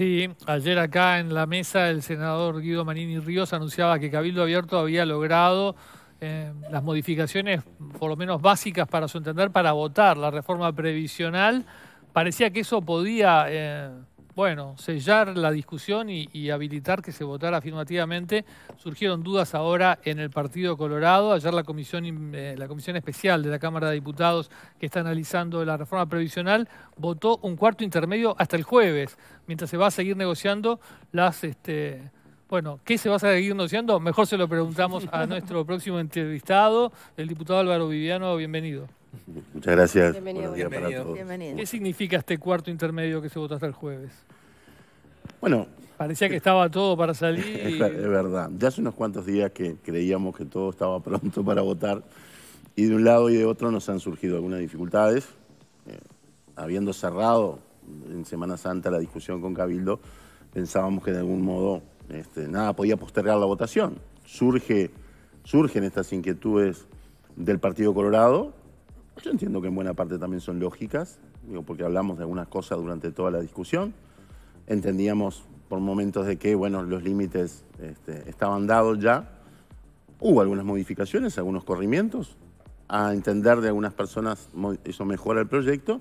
Sí, ayer acá en la mesa el senador Guido Manini Ríos anunciaba que Cabildo Abierto había logrado eh, las modificaciones, por lo menos básicas para su entender, para votar la reforma previsional. Parecía que eso podía... Eh, bueno, sellar la discusión y, habilitar que se votara afirmativamente. Surgieron dudas ahora en el Partido Colorado. Ayer la comisión, eh, la comisión especial de la Cámara de Diputados que está analizando la reforma previsional votó un cuarto intermedio hasta el jueves, mientras se va a seguir negociando las... Este, bueno, ¿qué se va a seguir negociando? Mejor se lo preguntamos a nuestro próximo entrevistado, el diputado Álvaro Viviano. Bienvenido. Muchas gracias. Bienvenido. Bienvenido. Todos. ¿Qué significa este cuarto intermedio que se votó hasta el jueves? Bueno. Parecía que estaba todo para salir. Es verdad. Ya hace unos cuantos días que creíamos que todo estaba pronto para votar y de un lado y de otro nos han surgido algunas dificultades. Eh, habiendo cerrado en Semana Santa la discusión con Cabildo, pensábamos que de algún modo este, nada podía postergar la votación. Surge, surgen estas inquietudes del Partido Colorado yo entiendo que en buena parte también son lógicas, digo, porque hablamos de algunas cosas durante toda la discusión. Entendíamos por momentos de que, bueno, los límites este, estaban dados ya. Hubo algunas modificaciones, algunos corrimientos, a entender de algunas personas eso mejora el proyecto.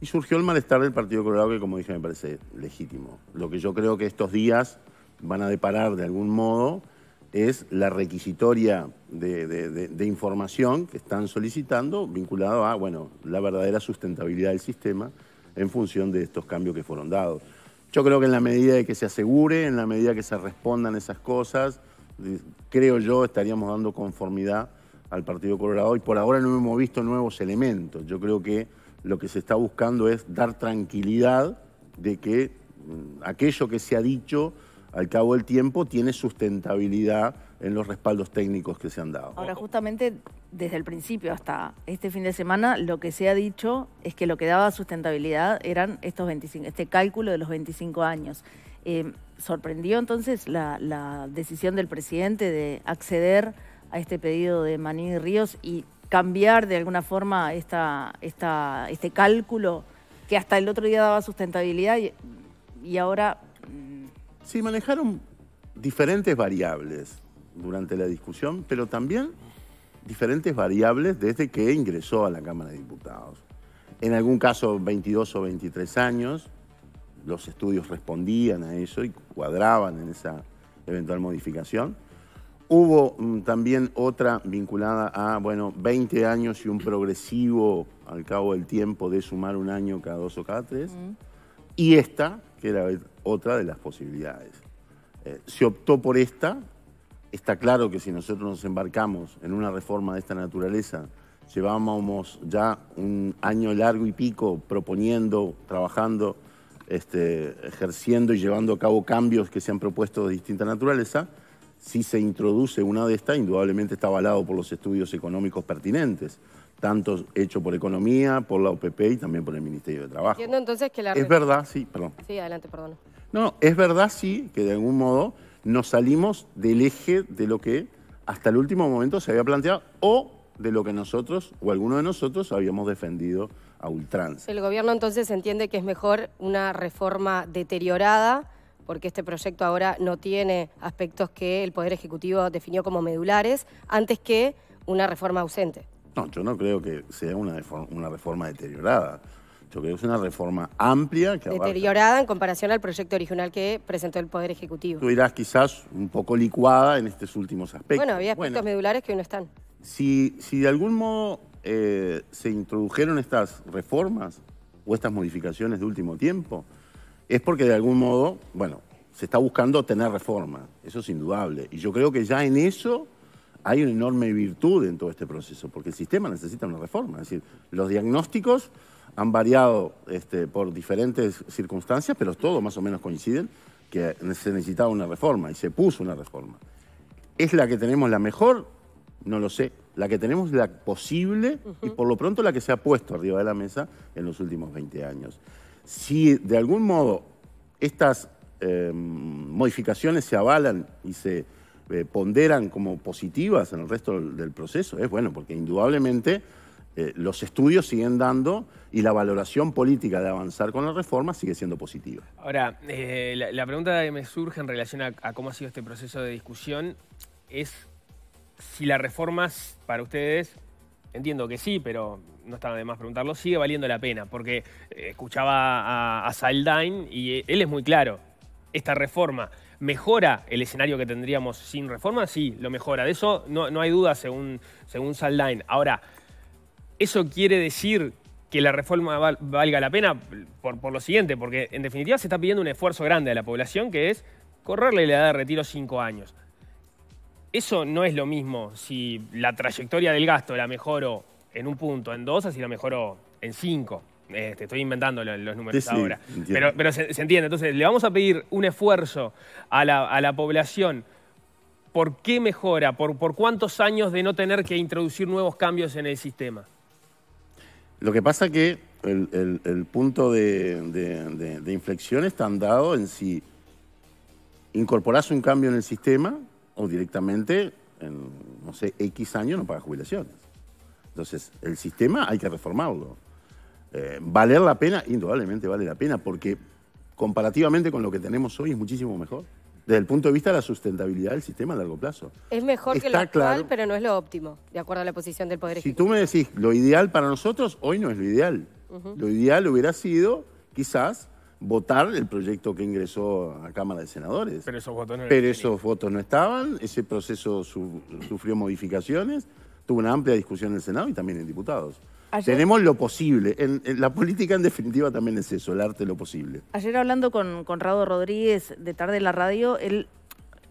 Y surgió el malestar del Partido Colorado, que como dije me parece legítimo. Lo que yo creo que estos días van a deparar de algún modo es la requisitoria de, información que están solicitando vinculado a bueno, la verdadera sustentabilidad del sistema en función de estos cambios que fueron dados. Yo creo que en la medida de que se asegure, en la medida que se respondan esas cosas, creo yo estaríamos dando conformidad al Partido Colorado y por ahora no hemos visto nuevos elementos. Yo creo que lo que se está buscando es dar tranquilidad de que mm, aquello que se ha dicho al cabo del tiempo tiene sustentabilidad en los respaldos técnicos que se han dado. Ahora, justamente desde el principio hasta este fin de semana, lo que se ha dicho es que lo que daba sustentabilidad eran estos 25, este cálculo de los 25 años. Eh, ¿Sorprendió entonces la, decisión del presidente de acceder a este pedido de Maní Ríos y cambiar de alguna forma esta, este cálculo que hasta el otro día daba sustentabilidad y ahora mm, Sí, manejaron diferentes variables durante la discusión, pero también diferentes variables desde que ingresó a la Cámara de Diputados. En algún caso 22 o 23 años, los estudios respondían a eso y cuadraban en esa eventual modificación. Hubo mm, también otra vinculada a, bueno, 20 años y un progresivo al cabo del tiempo de sumar un año cada dos o cada tres. Mm y esta, que era otra de las posibilidades. Eh, se optó por esta. Está claro que si nosotros nos embarcamos en una reforma de esta naturaleza, llevábamos ya un año largo y pico proponiendo, trabajando, este, ejerciendo y llevando a cabo cambios que se han propuesto de distinta naturaleza. Si se introduce una de estas, indudablemente está avalado por los estudios económicos pertinentes tanto hecho por economía, por la OPP y también por el Ministerio de Trabajo. Entiendo entonces que la... Es verdad, sí, perdón. Sí, adelante, perdón. No, es verdad, sí, que de algún modo nos salimos del eje de lo que hasta el último momento se había planteado o de lo que nosotros o alguno de nosotros habíamos defendido a ultranza. El gobierno entonces entiende que es mejor una reforma deteriorada porque este proyecto ahora no tiene aspectos que el Poder Ejecutivo definió como medulares, antes que una reforma ausente. No, yo no creo que sea una, una reforma deteriorada. Yo creo que es una reforma amplia que Deteriorada en comparación al proyecto original que presentó el Poder Ejecutivo. Tú dirás quizás un poco licuada en estos últimos aspectos. Bueno, había aspectos medulares que hoy no están. Si, si de algún modo eh, se introdujeron estas reformas o estas modificaciones de último tiempo, es porque de algún modo, bueno, se está buscando tener reforma, eso es indudable. Y yo creo que ya en eso hay una enorme virtud en todo este proceso, porque el sistema necesita una reforma. Es decir, los diagnósticos han variado este, por diferentes circunstancias, pero todos más o menos coinciden que se necesitaba una reforma y se puso una reforma. ¿Es la que tenemos la mejor? No lo sé. La que tenemos la posible y por lo pronto la que se ha puesto arriba de la mesa en los últimos 20 años. Si de algún modo estas em, modificaciones se avalan y se eh, ponderan como positivas en el resto del proceso es bueno, porque indudablemente eh, los estudios siguen dando y la valoración política de avanzar con la reforma sigue siendo positiva. Ahora, eh, la, pregunta que me surge en relación a, cómo ha sido este proceso de discusión es si las reformas para ustedes entiendo que sí, pero no está de más preguntarlo, sigue valiendo la pena, porque escuchaba a, a Saldain y él es muy claro, esta reforma ¿Mejora el escenario que tendríamos sin reforma? Sí, lo mejora. De eso no, hay duda según, según Saldine. Ahora, ¿eso quiere decir que la reforma valga la pena? Por, lo siguiente, porque en definitiva se está pidiendo un esfuerzo grande a la población que es correrle la edad de retiro cinco años. Eso no es lo mismo si la trayectoria del gasto la mejoró en un punto, en dos, así la mejoró en cinco. Este, estoy inventando los, números ahora. pero, se, entiende. Entonces, le vamos a pedir un esfuerzo a la, población. ¿Por qué mejora? ¿Por, ¿Por cuántos años de no tener que introducir nuevos cambios en el sistema? Lo que pasa que el, punto de, inflexión está andado en si incorporás un cambio en el sistema o directamente en, no sé, X años no pagas jubilaciones. Entonces, el sistema hay que reformarlo vale eh, valer la pena, indudablemente vale la pena, porque comparativamente con lo que tenemos hoy es muchísimo mejor. Desde el punto de vista de la sustentabilidad del sistema a largo plazo. Es mejor que lo actual, pero no es lo óptimo, de acuerdo a la posición del Poder Ejecutivo. Si tú me decís lo ideal para nosotros, hoy no es lo ideal. Lo ideal hubiera sido, quizás, votar el proyecto que ingresó a Cámara de Senadores. Pero esos votos no, Pero esos votos no estaban, ese proceso sufrió modificaciones, tuvo una amplia discusión en el Senado y también en diputados. Tenemos lo posible. la política, en definitiva, también es eso, el arte de lo posible. Ayer hablando con Conrado Rodríguez de Tarde en la Radio, él,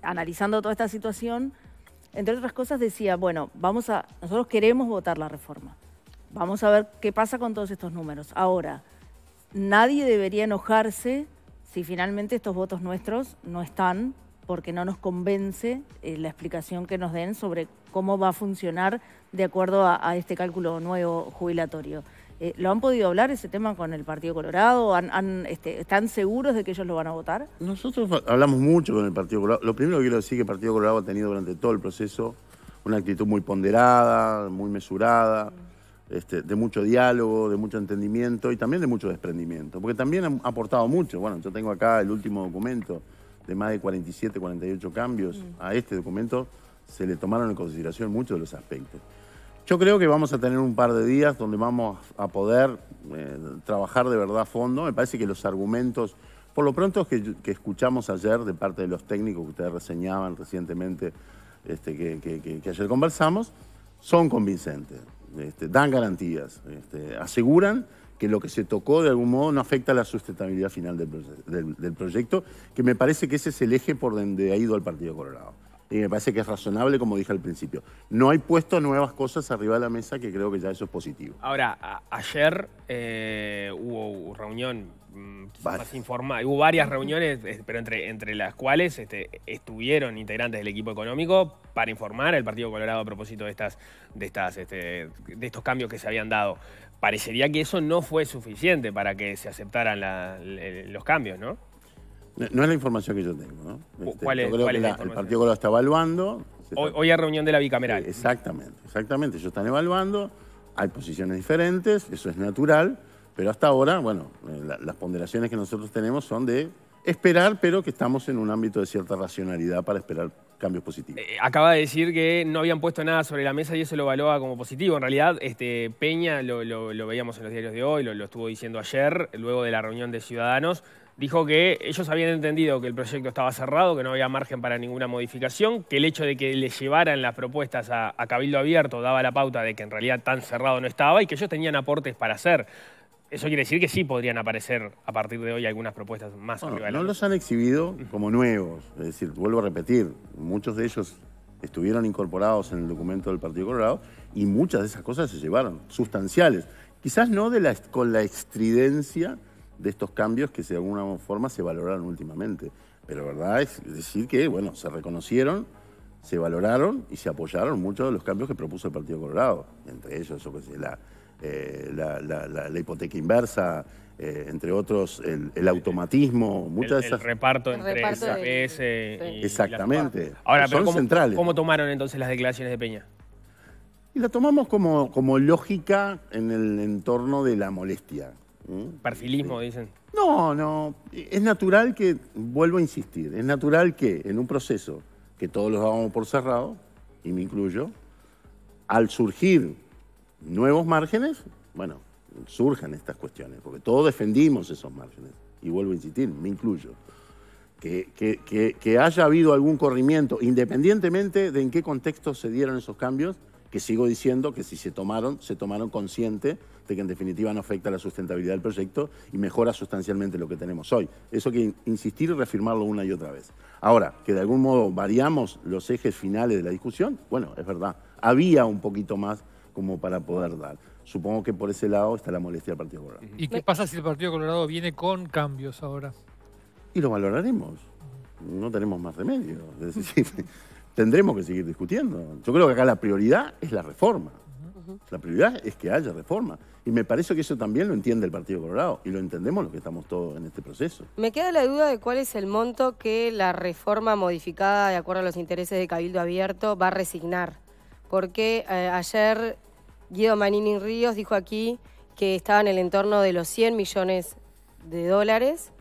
analizando toda esta situación, entre otras cosas decía, bueno, vamos a, nosotros queremos votar la reforma. Vamos a ver qué pasa con todos estos números. Ahora, nadie debería enojarse si finalmente estos votos nuestros no están porque no nos convence eh, la explicación que nos den sobre cómo va a funcionar de acuerdo a, este cálculo nuevo jubilatorio. Eh, ¿Lo han podido hablar ese tema con el Partido Colorado? Este, ¿Están seguros de que ellos lo van a votar? Nosotros hablamos mucho con el Partido Colorado. Lo primero que quiero decir es que el Partido Colorado ha tenido durante todo el proceso una actitud muy ponderada, muy mesurada, este, de mucho diálogo, de mucho entendimiento y también de mucho desprendimiento, porque también ha aportado mucho. Bueno, yo tengo acá el último documento de más de 47, 48 cambios mm. a este documento se le tomaron en consideración muchos de los aspectos. Yo creo que vamos a tener un par de días donde vamos a poder eh, trabajar de verdad a fondo. Me parece que los argumentos, por lo pronto que, escuchamos ayer de parte de los técnicos que ustedes reseñaban recientemente, este, que, ayer conversamos, son convincentes, este, dan garantías, este, aseguran que lo que se tocó de algún modo no afecta a la sustentabilidad final del proyecto, que me parece que ese es el eje por donde ha ido el Partido Colorado y me parece que es razonable, como dije al principio. No hay puesto nuevas cosas arriba de la mesa, que creo que ya eso es positivo. Ahora, ayer eh, hubo reunión mm, más informal, hubo varias reuniones, eh, pero entre, entre las cuales este, estuvieron integrantes del equipo económico para informar al Partido Colorado a propósito de, estas, de, estas, este, de estos cambios que se habían dado. Parecería que eso no fue suficiente para que se aceptaran los cambios, ¿no? No, es la información que yo tengo, ¿no? Este, ¿Cuál es, la, el Partido lo está evaluando. Hoy, hay reunión de la bicameral. Eh, exactamente, exactamente. Ellos están evaluando, hay posiciones diferentes, eso es natural, pero hasta ahora, bueno, eh, las ponderaciones que nosotros tenemos son de esperar, pero que estamos en un ámbito de cierta racionalidad para esperar cambios positivos. Eh, acaba de decir que no habían puesto nada sobre la mesa y eso lo evaluaba como positivo. En realidad, este, Peña lo, veíamos en los diarios de hoy, lo estuvo diciendo ayer, luego de la reunión de Ciudadanos, dijo que ellos habían entendido que el proyecto estaba cerrado, que no había margen para ninguna modificación, que el hecho de que le llevaran las propuestas a, Cabildo Abierto daba la pauta de que en realidad tan cerrado no estaba y que ellos tenían aportes para hacer. Eso quiere decir que sí podrían aparecer a partir de hoy algunas propuestas más. Bueno, no los han exhibido como nuevos, es decir, vuelvo a repetir, muchos de ellos estuvieron incorporados en el documento del Partido Colorado y muchas de esas cosas se llevaron, sustanciales. Quizás no de la, con la estridencia de estos cambios que de alguna forma se valoraron últimamente. Pero verdad es decir que, bueno, se reconocieron, se valoraron y se apoyaron muchos de los cambios que propuso el Partido Colorado. Entre ellos, eh, la, la, la, hipoteca inversa, eh, entre otros, el, automatismo, muchas de esas... reparto Exactamente. Ahora, ¿cómo, ¿cómo tomaron entonces las declaraciones de Peña? Y la tomamos como, como lógica en el entorno de la molestia. ¿Mm? Perfilismo, dicen. No, no. Es natural que, vuelvo a insistir, es natural que en un proceso que todos los dábamos por cerrado, y me incluyo, al surgir nuevos márgenes, bueno, surjan estas cuestiones, porque todos defendimos esos márgenes. Y vuelvo a insistir, me incluyo. Que, que haya habido algún corrimiento, independientemente de en qué contexto se dieron esos cambios, que sigo diciendo que si se tomaron, se tomaron consciente que en definitiva no afecta la sustentabilidad del proyecto y mejora sustancialmente lo que tenemos hoy. Eso que insistir y reafirmarlo una y otra vez. Ahora, que de algún modo variamos los ejes finales de la discusión, bueno, es verdad, había un poquito más como para poder dar. Supongo que por ese lado está la molestia del Partido Colorado. ¿Y qué pasa si el Partido Colorado viene con cambios ahora? Y lo valoraremos. No tenemos más remedio. Es tendremos que seguir discutiendo. Yo creo que acá la prioridad es la reforma. La prioridad es que haya reforma. Y me parece que eso también lo entiende el Partido Colorado y lo entendemos los que estamos todos en este proceso. Me queda la duda de cuál es el monto que la reforma modificada de acuerdo a los intereses de Cabildo Abierto va a resignar. Porque eh, ayer Guido Manini Ríos dijo aquí que estaba en el entorno de los 100 millones de dólares.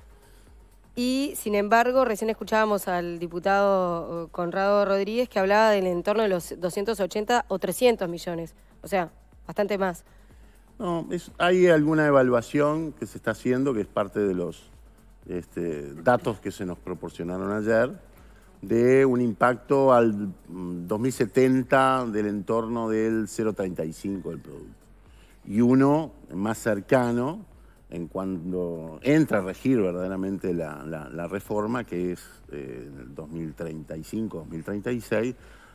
Y sin embargo, recién escuchábamos al diputado eh, Conrado Rodríguez que hablaba del entorno de los 280 o 300 millones. O sea, bastante más. No, hay alguna evaluación que se está haciendo, que es parte de los este, datos que se nos proporcionaron ayer, de un impacto al 2070 mm, del entorno del 0,35 del producto. Y uno más cercano, en cuando entra a regir verdaderamente la, reforma, que es eh, el 2035-2036,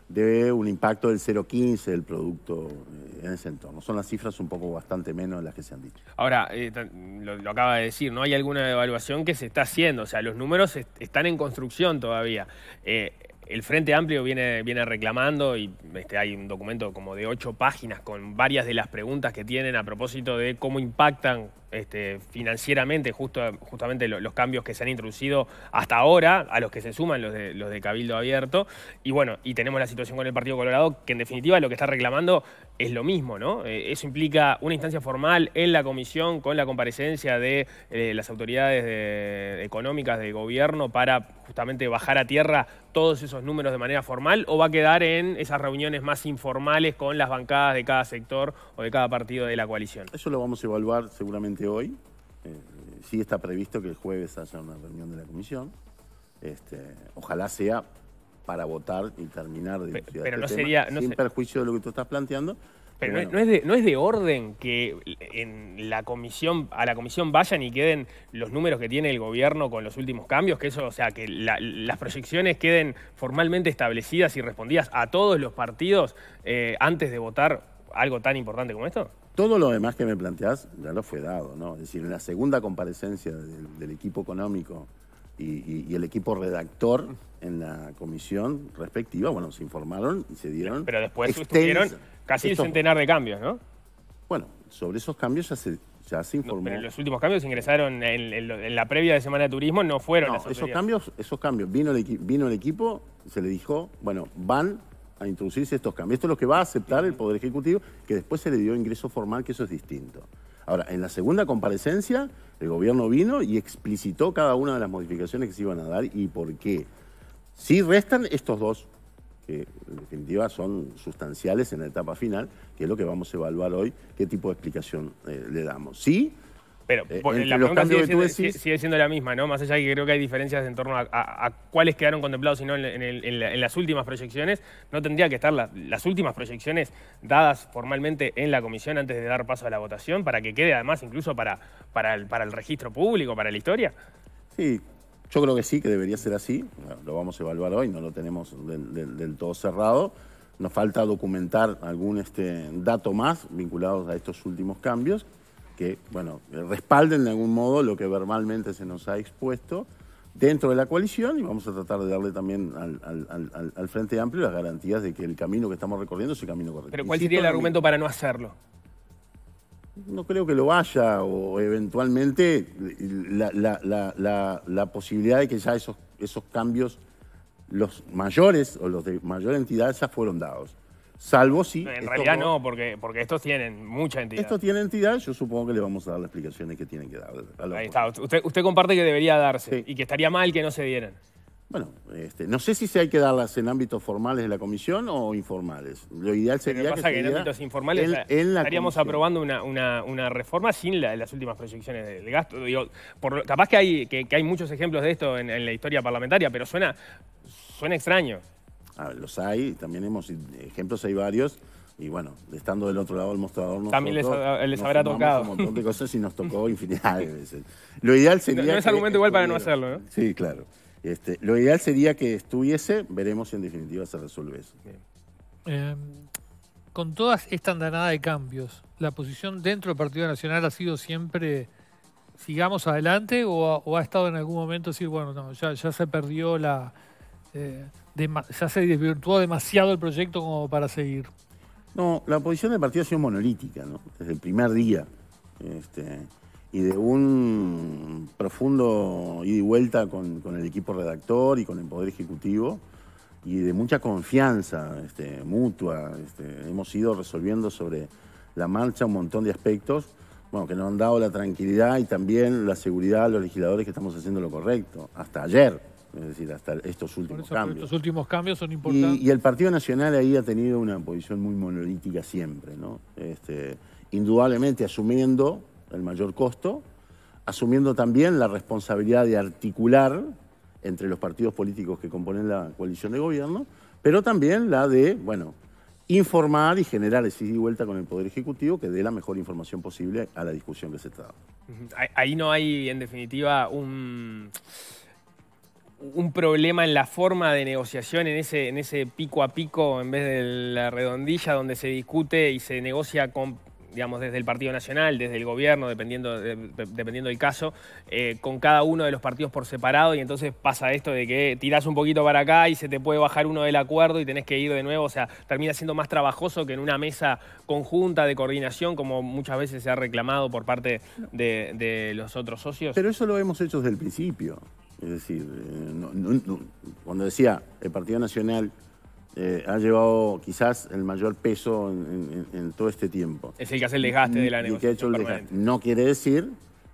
de un impacto del 0,15 del producto eh, en ese entorno. Son las cifras un poco bastante menos de las que se han dicho. Ahora, eh, lo, acaba de decir, ¿no? Hay alguna evaluación que se está haciendo, o sea, los números están en construcción todavía. Eh, el Frente Amplio viene, viene reclamando y este, hay un documento como de ocho páginas con varias de las preguntas que tienen a propósito de cómo impactan este, financieramente justo, justamente los cambios que se han introducido hasta ahora, a los que se suman los de, Cabildo Abierto. Y bueno, y tenemos la situación con el Partido Colorado, que en definitiva lo que está reclamando es lo mismo, ¿no? Eh, eso implica una instancia formal en la comisión con la comparecencia de eh, las autoridades económicas del gobierno para justamente bajar a tierra todos esos números de manera formal o va a quedar en esas reuniones más informales con las bancadas de cada sector o de cada partido de la coalición. Eso lo vamos a evaluar seguramente hoy. Eh, sí está previsto que el jueves haya una reunión de la comisión. Este, ojalá sea para votar y terminar de pero, este no sería, sin perjuicio de lo que tú estás planteando. Pero no, es de, orden que en la comisión, a la comisión vayan y queden los números que tiene el gobierno con los últimos cambios, que eso, o sea, que las proyecciones queden formalmente establecidas y respondidas a todos los partidos eh, antes de votar algo tan importante como esto. Todo lo demás que me planteás ya lo fue dado, ¿no? Es decir, en la segunda comparecencia del, equipo económico y, el equipo redactor en la comisión respectiva, bueno, se informaron y se dieron. Pero después sostuvieron casi un centenar de cambios, ¿no? Bueno, sobre esos cambios ya se, se informó. pero los últimos cambios ingresaron en, la previa de Semana de Turismo, no fueron. No, esos cambios, esos cambios. Vino el, vino el equipo, se le dijo, bueno, van a introducirse estos cambios. Esto es lo que va a aceptar el Poder Ejecutivo, que después se le dio ingreso formal, que eso es distinto. Ahora, en la segunda comparecencia, el gobierno vino y explicitó cada una de las modificaciones que se iban a dar y por qué. Si restan estos dos, que en definitiva son sustanciales en la etapa final, que es lo que vamos a evaluar hoy, qué tipo de explicación eh, le damos. Sí pero eh, la pregunta sigue siendo, la misma, ¿no? Más allá que creo que hay diferencias en torno a, cuáles quedaron contemplados sino en, las últimas proyecciones, no tendría que estar las últimas proyecciones dadas formalmente en la comisión antes de dar paso a la votación para que quede además incluso para, para, el, para el registro público, para la historia. Sí, yo creo que sí, que debería ser así. Lo vamos a evaluar hoy, no lo tenemos del, todo cerrado. Nos falta documentar algún este, dato más vinculado a estos últimos cambios que, bueno, respalden de algún modo lo que verbalmente se nos ha expuesto dentro de la coalición y vamos a tratar de darle también al, Frente Amplio las garantías de que el camino que estamos recorriendo es el camino correcto. Pero ¿cuál sería el argumento para no hacerlo? No creo que lo haya o eventualmente la, posibilidad de que ya esos, esos cambios, los mayores o los de mayor entidad ya fueron dados. Salvo si... En realidad no, porque, porque estos tienen mucha entidad. Estos tienen entidad, yo supongo que le vamos a dar las explicaciones que tienen que dar. Ahí está, usted, usted comparte que debería darse y que estaría mal que no se dieran. Bueno, este, no sé si se hay que darlas en ámbitos formales de la comisión o informales. Lo ideal sería que, en ámbitos informales estaríamos aprobando una, reforma sin las últimas proyecciones del gasto. por, capaz que hay, que, hay muchos ejemplos de esto en, en la historia parlamentaria, pero suena, suena extraño. Ah, los hay, también hemos, ejemplos hay varios, y bueno, estando del otro lado del mostrador También les, les habrá tocado. Un montón cosas y nos tocó infinidad de veces. Lo ideal sería... No, es argumento igual para no hacerlo, ¿no? Sí, claro. Este, lo ideal sería que estuviese, veremos si en definitiva se resuelve eso. Em, con toda esta andanada de cambios, ¿la posición dentro del Partido Nacional ha sido siempre sigamos adelante o, ha estado en algún momento decir, bueno, no, ya se perdió la, eh, ya se desvirtuó demasiado el proyecto como para seguir. No, la posición del partido ha sido monolítica, Desde el primer día. Este, y de un profundo ida y vuelta con, el equipo redactor y con el Poder Ejecutivo. Y de mucha confianza este, mutua. Este, hemos ido resolviendo sobre la marcha un montón de aspectos bueno, que nos han dado la tranquilidad y también la seguridad a los legisladores que estamos haciendo lo correcto. Hasta ayer, es decir, hasta estos últimos cambios. Estos últimos cambios son importantes. Y, el Partido Nacional ahí ha tenido una posición muy monolítica siempre, ¿no? Este, indudablemente asumiendo el mayor costo, asumiendo también la responsabilidad de articular entre los partidos políticos que componen la coalición de gobierno, pero también la de, bueno, informar y generar ese y vuelta con el Poder Ejecutivo que dé la mejor información posible a la discusión que se está Ahí no hay, en definitiva, un un problema en la forma de negociación, en ese, en ese pico a pico, en vez de la redondilla donde se discute y se negocia con, digamos, desde el Partido Nacional, desde el gobierno, dependiendo, dependiendo del caso, eh, con cada uno de los partidos por separado y entonces pasa esto de que tirás un poquito para acá y se te puede bajar uno del acuerdo y tenés que ir de nuevo, o sea, termina siendo más trabajoso que en una mesa conjunta de coordinación, como muchas veces se ha reclamado por parte de los otros socios. Pero eso lo hemos hecho desde el principio. Es decir, eh, cuando decía el Partido Nacional eh, ha llevado quizás el mayor peso en, todo este tiempo. Es el que hace el desgaste de la negociación. Y No quiere decir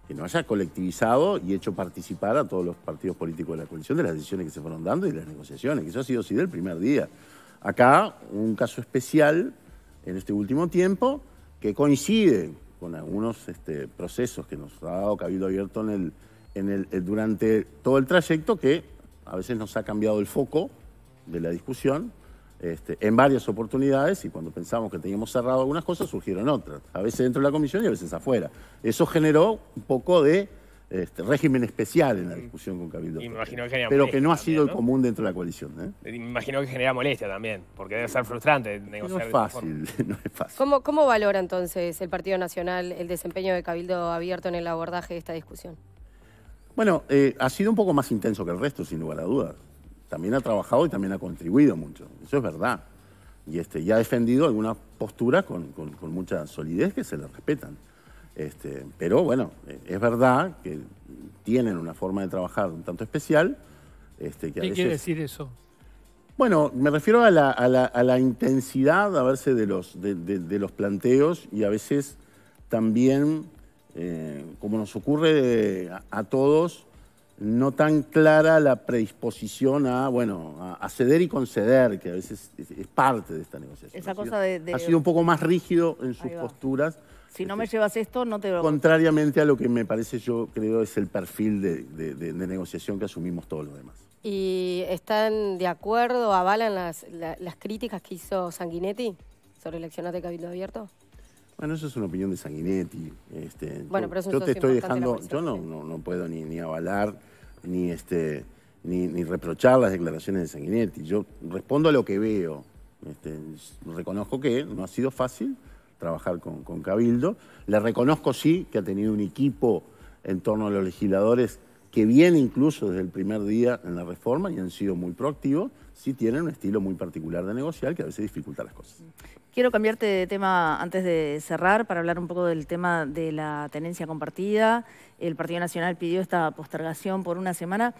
que no haya colectivizado y hecho participar a todos los partidos políticos de la coalición de las decisiones que se fueron dando y las negociaciones, que eso ha sido así del primer día. Acá, un caso especial en este último tiempo que coincide con algunos este, procesos que nos ha dado Cabildo Abierto en el eh, durante todo el trayecto que a veces nos ha cambiado el foco de la discusión este, en varias oportunidades y cuando pensamos que teníamos cerrado algunas cosas surgieron otras, a veces dentro de la comisión y a veces afuera. Eso generó un poco de este, régimen especial en la mm. discusión con Cabildo. pero que no ha sido el común dentro de la coalición. ¿eh? Me imagino que genera molestia también, porque debe ser frustrante negociar. No es fácil, no es fácil. ¿Cómo, ¿Cómo valora entonces el Partido Nacional el desempeño de Cabildo Abierto en el abordaje de esta discusión? Bueno, eh, ha sido un poco más intenso que el resto, sin lugar a dudas. También ha trabajado y también ha contribuido mucho. Eso es verdad. Y, este, ya ha defendido algunas posturas con, mucha solidez que se le respetan. Este, pero bueno, eh, es verdad que tienen una forma de trabajar un tanto especial. Este, ¿Qué quiere decir eso? Bueno, me refiero a la, intensidad a verse de los, de los planteos y a veces también eh, como nos ocurre eh, a, todos, no tan clara la predisposición a, bueno, a, ceder y conceder, que a veces es, parte de esta negociación. ha sido, un poco más rígido en sus posturas. Si no este, me llevas esto, no te lo... Contrariamente a lo que me parece, yo creo, es el perfil de, negociación que asumimos todos los demás. ¿Y están de acuerdo, avalan las, las críticas que hizo Sanguinetti sobre el de Cabildo Abierto? Bueno, eso es una opinión de Sanguinetti. Este, yo, te estoy dejando, yo no, no, puedo ni, avalar ni, este, ni, reprochar las declaraciones de Sanguinetti. Yo respondo a lo que veo. Este, reconozco que no ha sido fácil trabajar con, con Cabildo. Le reconozco sí que ha tenido un equipo en torno a los legisladores que viene incluso desde el primer día en la reforma y han sido muy proactivos, sí tienen un estilo muy particular de negociar que a veces dificulta las cosas. Quiero cambiarte de tema antes de cerrar para hablar un poco del tema de la tenencia compartida. El Partido Nacional pidió esta postergación por una semana.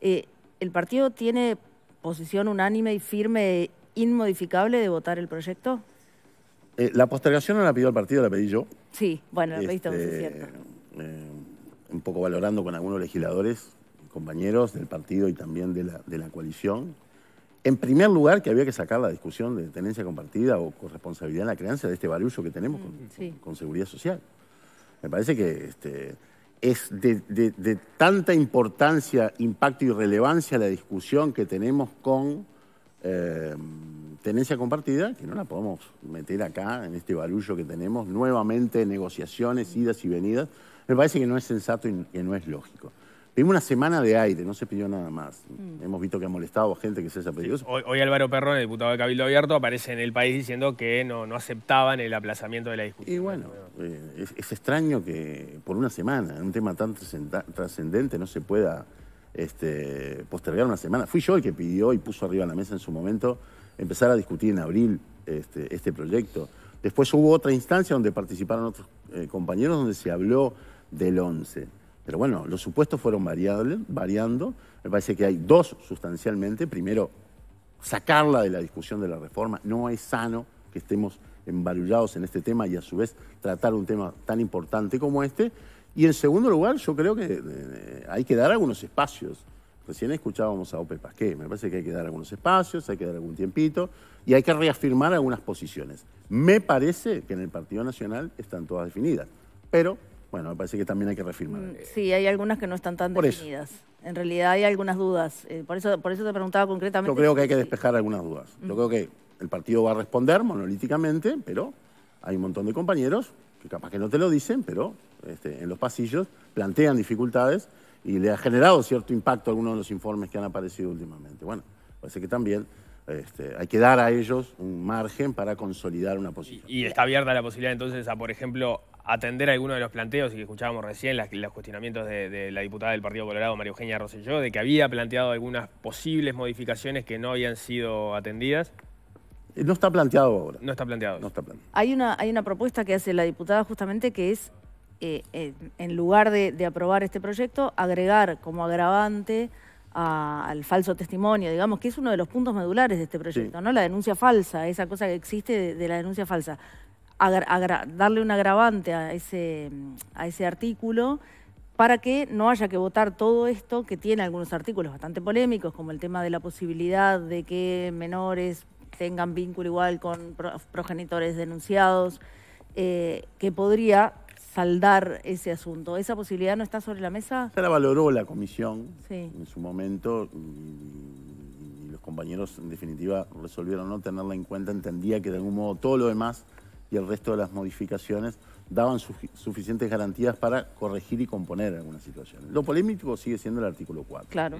Eh, ¿El partido tiene posición unánime y firme, e inmodificable de votar el proyecto? Eh, la postergación no la pidió el partido, la pedí yo. Sí, bueno, la pediste es este, eh, un poco valorando con algunos legisladores, compañeros del partido y también de la, de la coalición en primer lugar, que había que sacar la discusión de tenencia compartida o corresponsabilidad en la crianza de este barullo que tenemos con, mm, seguridad social. Me parece que este, es de, tanta importancia, impacto y relevancia la discusión que tenemos con eh, tenencia compartida que no la podemos meter acá, en este barullo que tenemos, nuevamente negociaciones, idas y venidas. Me parece que no es sensato y no es lógico vimos una semana de aire, no se pidió nada más. Mm. Hemos visto que ha molestado a gente que se ha pedido. Hoy, Álvaro Perrón, el diputado de Cabildo Abierto, aparece en el país diciendo que no, aceptaban el aplazamiento de la discusión. Y bueno, eh, es, extraño que por una semana, en un tema tan trascendente, no se pueda este, postergar una semana. Fui yo el que pidió y puso arriba la mesa en su momento empezar a discutir en abril este, este proyecto. Después hubo otra instancia donde participaron otros eh, compañeros donde se habló del 11 pero bueno, los supuestos fueron variables, variando. Me parece que hay dos sustancialmente. Primero, sacarla de la discusión de la reforma. No es sano que estemos embarullados en este tema y a su vez tratar un tema tan importante como este. Y en segundo lugar, yo creo que eh, eh, hay que dar algunos espacios. Recién escuchábamos a Ope Pasqué, me parece que hay que dar algunos espacios, hay que dar algún tiempito y hay que reafirmar algunas posiciones. Me parece que en el Partido Nacional están todas definidas, pero bueno, me parece que también hay que refirmar. Mm, sí, hay algunas que no están tan definidas. En realidad hay algunas dudas. Eh, por, eso, por eso te preguntaba concretamente. Yo creo que hay que despejar algunas dudas. Yo mm. creo que el partido va a responder monolíticamente, pero hay un montón de compañeros que capaz que no te lo dicen, pero este, en los pasillos plantean dificultades y le ha generado cierto impacto a algunos de los informes que han aparecido últimamente. Bueno, parece que también este, hay que dar a ellos un margen para consolidar una posición. Y, está abierta la posibilidad entonces a, por ejemplo, atender alguno de los planteos y que escuchábamos recién, las, los cuestionamientos de, la diputada del Partido Colorado, María Eugenia Rosselló, de que había planteado algunas posibles modificaciones que no habían sido atendidas. Eh, no está planteado ahora. No está planteado. No Hay, una, propuesta que hace la diputada justamente que es, eh, en lugar de aprobar este proyecto, agregar como agravante al falso testimonio, digamos, que es uno de los puntos medulares de este proyecto, ¿no? La denuncia falsa, esa cosa que existe de, la denuncia falsa. darle un agravante a ese, a ese artículo para que no haya que votar todo esto que tiene algunos artículos bastante polémicos, como el tema de la posibilidad de que menores tengan vínculo igual con progenitores denunciados, eh, que podría saldar ese asunto. ¿Esa posibilidad no está sobre la mesa? Se la valoró la comisión sí. en su momento y, los compañeros en definitiva resolvieron no tenerla en cuenta, entendía que de algún modo todo lo demás y el resto de las modificaciones daban suficientes garantías para corregir y componer algunas situaciones. Lo polémico sigue siendo el artículo 4. Claro.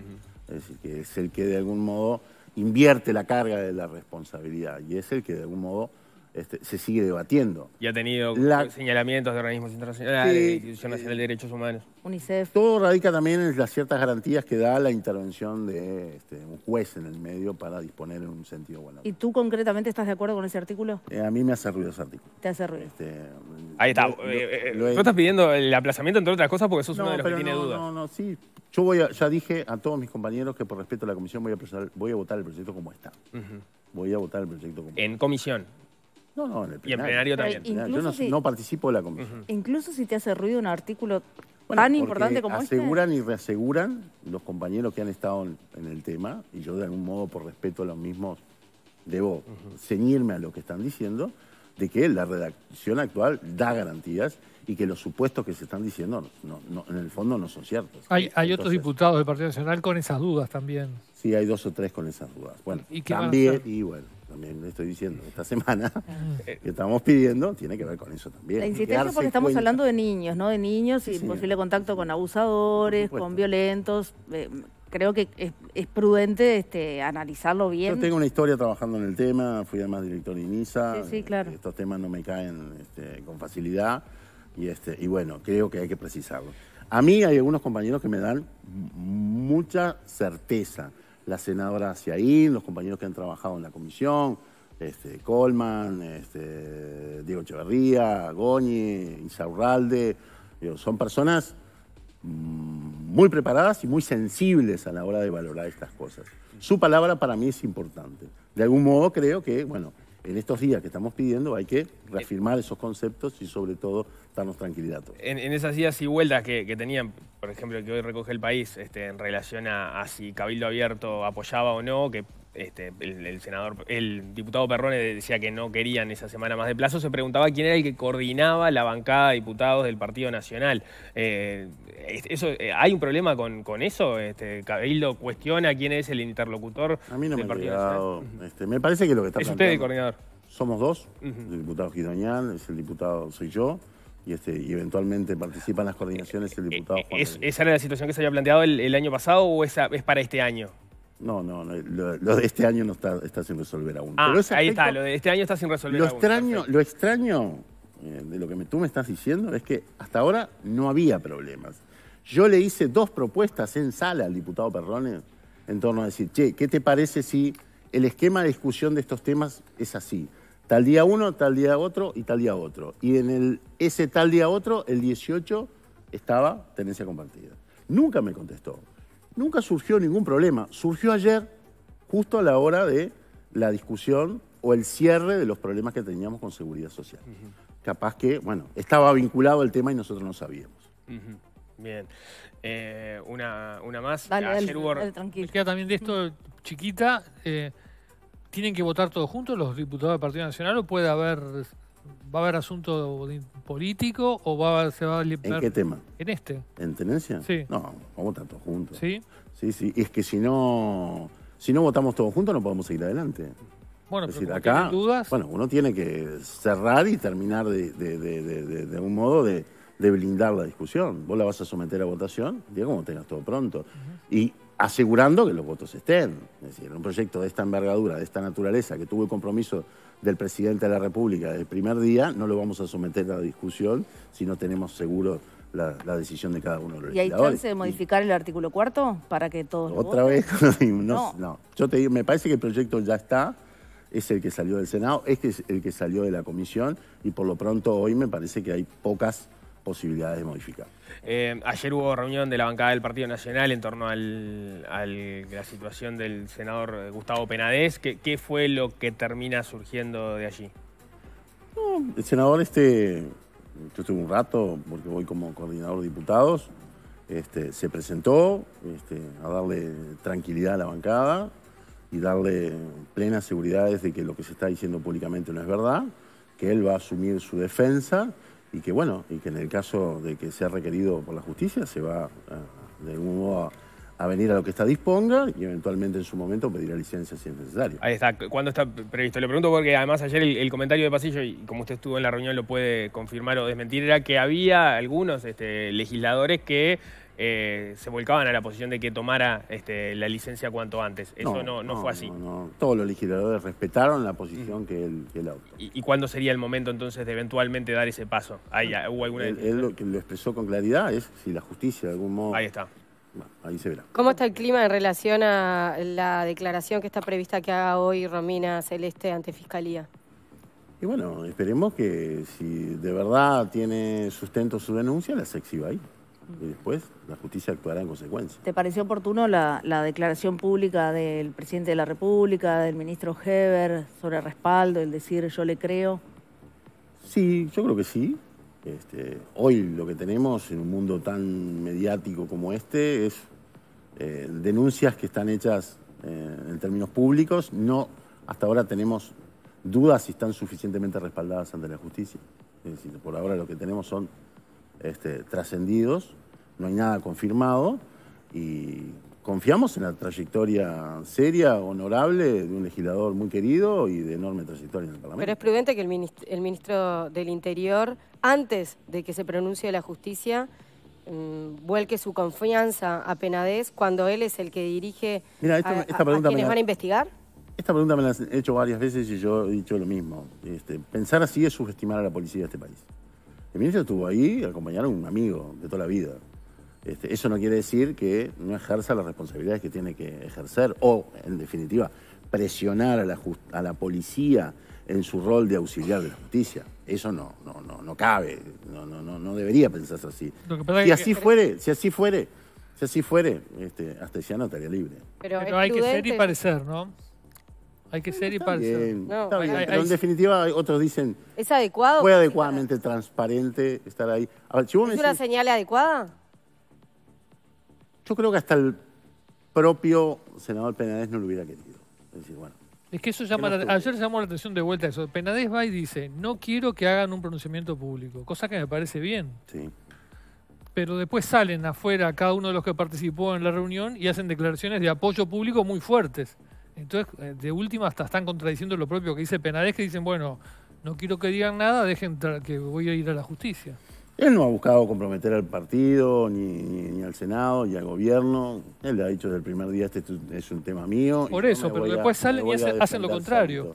Es decir, que es el que de algún modo invierte la carga de la responsabilidad y es el que de algún modo este, se sigue debatiendo. Y ha tenido señalamientos de organismos internacionales, de instituciones Institución Nacional de Derechos Humanos. UNICEF. Todo radica también en las ciertas garantías que da la intervención de este, un juez en el medio para disponer en un sentido bueno. ¿Y tú concretamente estás de acuerdo con ese artículo? Eh, a mí me hace ruido ese artículo. Te hace ruido. Este, Ahí está. Eh, eh, tú estás pidiendo el aplazamiento, entre otras cosas, porque sos es uno de los que tiene no, dudas. No, no, sí. Yo voy ya dije a todos mis compañeros que por respeto a la comisión voy a, voy a votar el proyecto como está. Voy a votar el proyecto como está En comisión. No, no, en el plenario. Y en plenario también. Yo no, participo de la comisión. Incluso si te hace ruido un artículo tan importante como aseguran este. Aseguran y reaseguran los compañeros que han estado en, el tema, y yo de algún modo, por respeto a los mismos, debo ceñirme a lo que están diciendo, de que la redacción actual da garantías y que los supuestos que se están diciendo no, no, en el fondo no son ciertos. Hay, hay otros diputados del Partido Nacional con esas dudas también. Sí, hay dos o tres con esas dudas. Bueno, también, y bueno también le estoy diciendo esta semana, ah. eh, que estamos pidiendo, tiene que ver con eso también. La insistencia porque estamos hablando de niños, ¿no? De niños y posible contacto con abusadores, con violentos. Eh, creo que es, prudente este, analizarlo bien. Yo tengo una historia trabajando en el tema, fui además director de INISA. Eh, estos temas no me caen este, con facilidad y, este, y bueno, creo que hay que precisarlo. A mí hay algunos compañeros que me dan mucha certeza la senadora Ciaín, los compañeros que han trabajado en la comisión, este, Colman, este, Diego Echeverría, Goñi, Insaurralde, son personas mm, muy preparadas y muy sensibles a la hora de valorar estas cosas. Su palabra para mí es importante. De algún modo creo que, bueno, en estos días que estamos pidiendo hay que reafirmar esos conceptos y sobre todo darnos tranquilidad. En, esas días y vueltas que, tenían, por ejemplo, que hoy recoge el país este, en relación a, a si Cabildo Abierto apoyaba o no, que este, el, senador, el diputado Perrone decía que no querían esa semana más de plazo, se preguntaba quién era el que coordinaba la bancada de diputados del Partido Nacional. Eh, eso, eh, ¿Hay un problema con, eso? Este, Cabildo cuestiona quién es el interlocutor A mí no me Partido este, me parece que lo que está ¿Es usted el coordinador? Somos dos, el diputado Giroñán, es el diputado, soy yo. Y, este, y, eventualmente participan las coordinaciones el eh, diputado Juan. ¿Esa era la situación que se había planteado el, año pasado o esa, es para este año? No, no, lo, de este año no está, sin resolver aún. Ah, ahí está, lo de este año está sin resolver lo Extraño, lo extraño eh, de lo que tú me estás diciendo es que hasta ahora no había problemas. Yo le hice dos propuestas en sala al diputado Perrone en torno a decir, che, ¿qué te parece si el esquema de discusión de estos temas es así? Tal día uno, tal día otro y tal día otro. Y en el, ese tal día otro, el 18, estaba tenencia compartida. Nunca me contestó nunca surgió ningún problema. Surgió ayer, justo a la hora de la discusión o el cierre de los problemas que teníamos con seguridad social. Capaz que, bueno, estaba vinculado el tema y nosotros no sabíamos. Bien. Eh, una, más. Dale, Ayer queda también de esto, chiquita. Eh, ¿Tienen que votar todos juntos los diputados del Partido Nacional o puede haber ¿Va a haber asunto político o va, se va a limpiar? ¿En qué tema? En este. ¿En tenencia? Sí. No, vamos a votar todos juntos. Sí. Sí, sí. Y es que si no, si no votamos todos juntos no podemos seguir adelante. Bueno, pero acá, dudas... bueno, uno tiene que cerrar y terminar de, de, un modo de, blindar la discusión. Vos la vas a someter a votación, digo, como tengas todo pronto. Y asegurando que los votos estén. Es decir, un proyecto de esta envergadura, de esta naturaleza, que tuvo el compromiso del presidente de la República El primer día, no lo vamos a someter a discusión si no tenemos seguro la, decisión de cada uno de los ¿Y hay chance de modificar el artículo cuarto para que todos ¿Otra vez? no, no, Yo te digo, me parece que el proyecto ya está, es el que salió del Senado, este es el que salió de la comisión y por lo pronto hoy me parece que hay pocas posibilidades de modificar. Eh, ayer hubo reunión de la bancada del Partido Nacional en torno a la situación del senador Gustavo Penadez. ¿Qué, ¿Qué, fue lo que termina surgiendo de allí? el senador este, yo estuve un rato porque voy como coordinador de diputados, este, se presentó este, a darle tranquilidad a la bancada y darle plenas seguridades de que lo que se está diciendo públicamente no es verdad, que él va a asumir su defensa y que bueno, y que en el caso de que sea requerido por la justicia se va eh, de algún modo a, venir a lo que está disponga y eventualmente en su momento pedir la licencia si es necesario. Ahí está, ¿cuándo está previsto? Lo pregunto porque además ayer el, comentario de pasillo, y como usted estuvo en la reunión lo puede confirmar o desmentir, era que había algunos este, legisladores que eh, se volcaban a la posición de que tomara este, la licencia cuanto antes. Eso no, fue así. No, Todos los legisladores respetaron la posición mm. que él, adoptó. ¿Y, cuándo sería el momento entonces de eventualmente dar ese paso? Ahí, ¿Hubo alguna él, lo que lo expresó con claridad es si la justicia de algún modo... Ahí está. ahí se verá. ¿Cómo está el clima en relación a la declaración que está prevista que haga hoy Romina Celeste ante Fiscalía? Y bueno, esperemos que si de verdad tiene sustento su denuncia, la se exhiba ahí. Y después la justicia actuará en consecuencia. ¿Te pareció oportuno la, declaración pública del presidente de la República, del ministro Heber, sobre respaldo, el decir yo le creo? Sí, yo creo que sí. Este, hoy lo que tenemos en un mundo tan mediático como este es eh, denuncias que están hechas eh, en términos públicos. No, hasta ahora tenemos dudas si están suficientemente respaldadas ante la justicia. Es decir, por ahora lo que tenemos son este, trascendidos, no hay nada confirmado y confiamos en la trayectoria seria, honorable de un legislador muy querido y de enorme trayectoria en el Parlamento. Pero es prudente que el ministro, del Interior, antes de que se pronuncie la justicia, mm, vuelque su confianza a Penadez cuando él es el que dirige Mira, a, pregunta quienes van a investigar. Esta pregunta me la han hecho varias veces y yo he dicho lo mismo. Este, pensar así es subestimar a la policía de este país. El ministro estuvo ahí acompañaron a un amigo de toda la vida. Este, eso no quiere decir que no ejerza las responsabilidades que tiene que ejercer o, en definitiva, presionar a la, policía en su rol de auxiliar de la justicia. Eso no, no, no, no cabe, no, no, no debería pensarse así. Si así fuere, si así fuere, si así fuere, este, Astesiano estaría libre. Pero hay que ser y parecer, ¿no? Hay que ah, ser y pero en definitiva otros dicen, ¿Es adecuado? fue adecuadamente transparente estar ahí. ¿Es una señal adecuada? yo creo que hasta el propio senador Penades no lo hubiera querido. Es decir, Es que eso llama la- ayer llamó la atención de vuelta eso. Penades va y dice, no quiero que hagan un pronunciamiento público, cosa que me parece bien. sí. Pero después salen afuera cada uno de los que participó en la reunión y hacen declaraciones de apoyo público muy fuertes. Entonces, eh, de última hasta están contradiciendo lo propio que dice penales que dicen, bueno, no quiero que digan nada, dejen que voy a ir a la justicia. Él no ha buscado comprometer al partido, ni, al Senado, ni al gobierno. Él le ha dicho desde el primer día, este es un tema mío. Por eso, pero después salen y hacen lo contrario.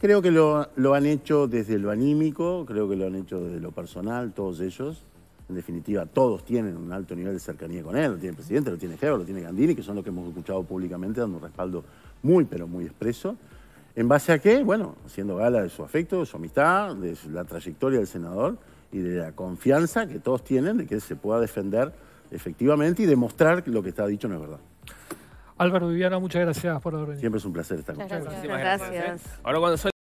Creo que lo, han hecho desde lo anímico, creo que lo han hecho desde lo personal, todos ellos. En definitiva, todos tienen un alto nivel de cercanía con él. Lo tiene el presidente, lo tiene Heber, lo tiene Gandini, que son los que hemos escuchado públicamente dando respaldo muy, pero muy expreso. ¿En base a qué? Bueno, haciendo gala de su afecto, de su amistad, de la trayectoria del senador y de la confianza que todos tienen de que se pueda defender efectivamente y demostrar que lo que está dicho no es verdad. Álvaro Viviana, muchas gracias por haber venido. Siempre es un placer estar con ustedes. Muchas gracias. Ahora cuando